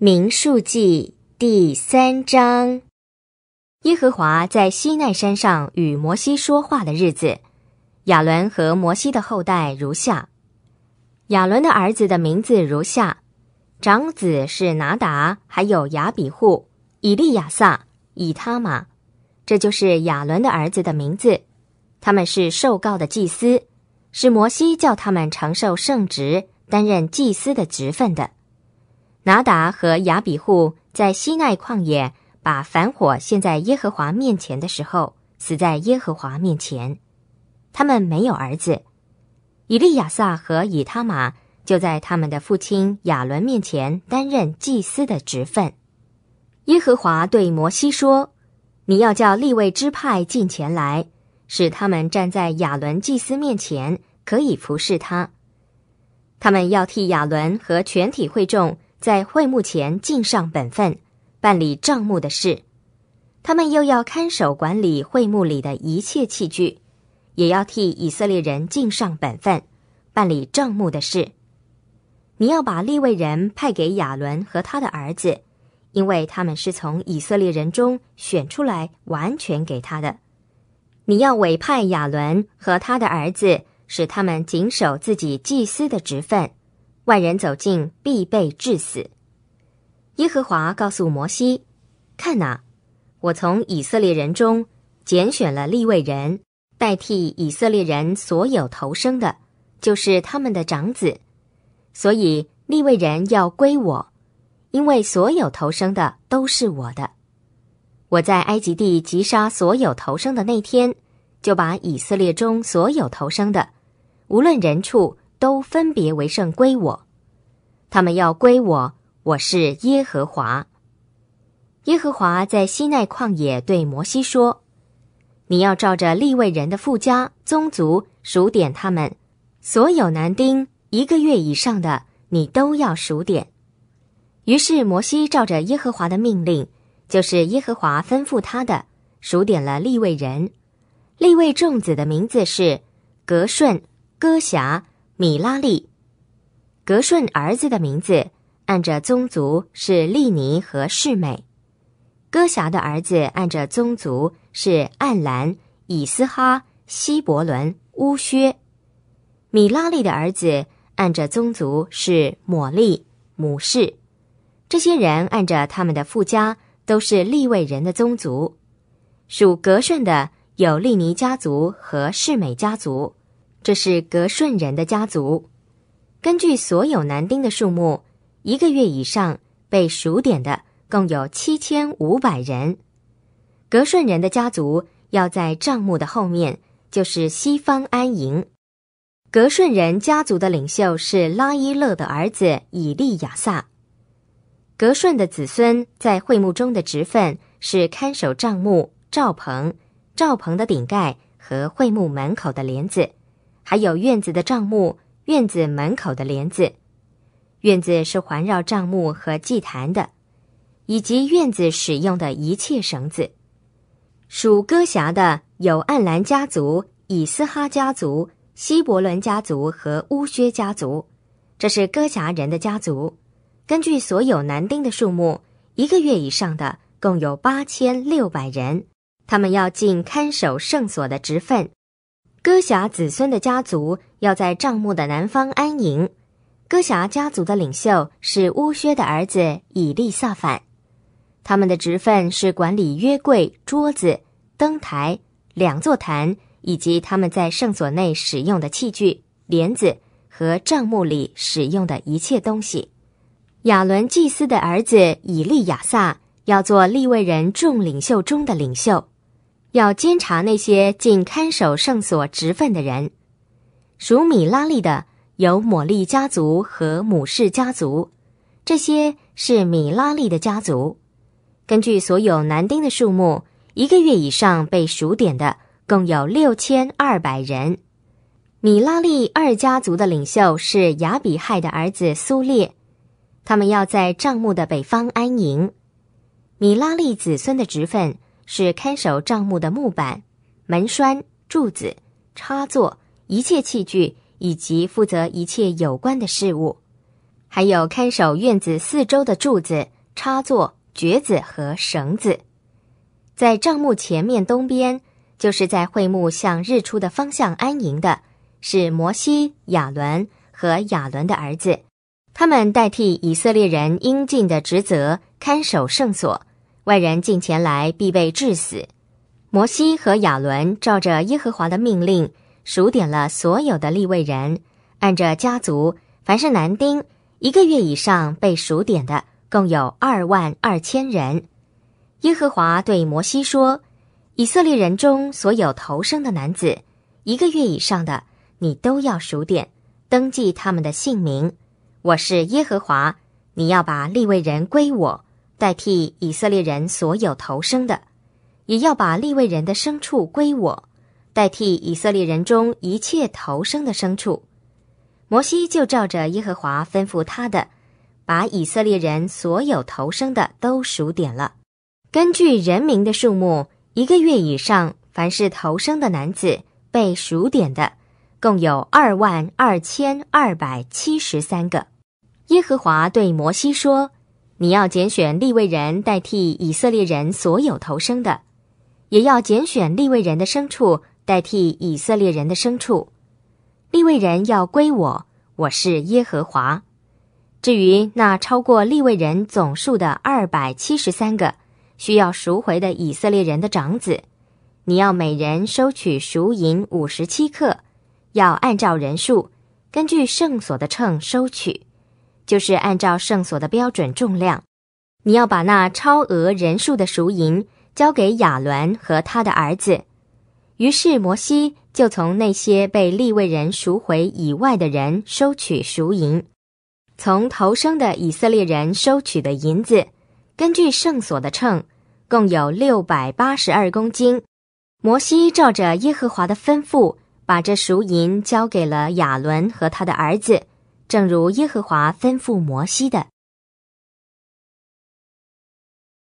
民数记第三章，耶和华在西奈山上与摩西说话的日子，亚伦和摩西的后代如下：亚伦的儿子的名字如下，长子是拿达，还有雅比户、以利亚撒、以他玛，这就是亚伦的儿子的名字。他们是受告的祭司，是摩西叫他们承受圣职、担任祭司的职分的。拿达和雅比户在西奈旷野把反火献在耶和华面前的时候，死在耶和华面前。他们没有儿子，以利亚撒和以他玛就在他们的父亲亚伦面前担任祭司的职分。耶和华对摩西说：“你要叫立位支派进前来，使他们站在亚伦祭司面前，可以服侍他。他们要替亚伦和全体会众。”在会幕前尽上本分，办理账目的事；他们又要看守管理会幕里的一切器具，也要替以色列人尽上本分，办理账目的事。你要把立位人派给亚伦和他的儿子，因为他们是从以色列人中选出来，完全给他的。你要委派亚伦和他的儿子，使他们谨守自己祭司的职分。外人走近，必被致死。耶和华告诉摩西：“看哪，我从以色列人中拣选了立位人，代替以色列人所有投生的，就是他们的长子。所以立位人要归我，因为所有投生的都是我的。我在埃及地击杀所有投生的那天，就把以色列中所有投生的，无论人畜。”都分别为圣归我，他们要归我，我是耶和华。耶和华在西奈旷野对摩西说：“你要照着利位人的富家、宗族数点他们，所有男丁一个月以上的，你都要数点。”于是摩西照着耶和华的命令，就是耶和华吩咐他的，数点了利位人。利位众子的名字是格顺、歌侠、米拉利，格顺儿子的名字按着宗族是利尼和世美；戈霞的儿子按着宗族是暗兰、以斯哈、希伯伦、乌薛；米拉利的儿子按着宗族是抹利、母氏。这些人按着他们的父家都是利未人的宗族，属格顺的有利尼家族和世美家族。这是格顺人的家族。根据所有男丁的数目，一个月以上被数点的共有七千五百人。格顺人的家族要在帐目的后面，就是西方安营。格顺人家族的领袖是拉伊勒的儿子以利亚撒。格顺的子孙在会幕中的职分是看守帐幕、罩棚、罩棚的顶盖和会幕门口的帘子。还有院子的帐幕、院子门口的帘子，院子是环绕帐幕和祭坛的，以及院子使用的一切绳子。属戈霞的有暗兰家族、以斯哈家族、希伯伦家族和乌薛家族，这是戈霞人的家族。根据所有男丁的数目，一个月以上的共有八千六百人，他们要尽看守圣所的职分。歌侠子孙的家族要在帐幕的南方安营。歌侠家族的领袖是乌薛的儿子以利萨反，他们的职分是管理约柜、桌子、灯台、两座坛以及他们在圣所内使用的器具、帘子和帐幕里使用的一切东西。亚伦祭司的儿子以利亚撒要做立位人众领袖中的领袖。要监察那些进看守圣所职分的人，属米拉利的有摩利家族和母氏家族，这些是米拉利的家族。根据所有男丁的数目，一个月以上被数点的共有六千二百人。米拉利二家族的领袖是雅比亥的儿子苏列，他们要在帐幕的北方安营。米拉利子孙的职分。是看守账目的木板、门栓、柱子、插座，一切器具，以及负责一切有关的事物，还有看守院子四周的柱子、插座、橛子和绳子。在账目前面东边，就是在会幕向日出的方向安营的，是摩西、亚伦和亚伦的儿子，他们代替以色列人应尽的职责，看守圣所。外人进前来，必被致死。摩西和亚伦照着耶和华的命令，数点了所有的立位人，按着家族，凡是男丁一个月以上被数点的，共有二万二千人。耶和华对摩西说：“以色列人中所有投生的男子，一个月以上的，你都要数点，登记他们的姓名。我是耶和华，你要把立位人归我。”代替以色列人所有投生的，也要把立位人的牲畜归我，代替以色列人中一切投生的牲畜。摩西就照着耶和华吩咐他的，把以色列人所有投生的都数点了。根据人民的数目，一个月以上凡是投生的男子被数点的，共有二万二千二百七十三个。耶和华对摩西说。你要拣选利未人代替以色列人所有投生的，也要拣选利未人的牲畜代替以色列人的牲畜，利未人要归我，我是耶和华。至于那超过利未人总数的二百七十三个需要赎回的以色列人的长子，你要每人收取赎银五十七克，要按照人数，根据圣所的秤收取。就是按照圣所的标准重量，你要把那超额人数的赎银交给亚伦和他的儿子。于是摩西就从那些被立位人赎回以外的人收取赎银，从投生的以色列人收取的银子，根据圣所的秤，共有六百八十二公斤。摩西照着耶和华的吩咐，把这赎银交给了亚伦和他的儿子。正如耶和华吩咐摩西的。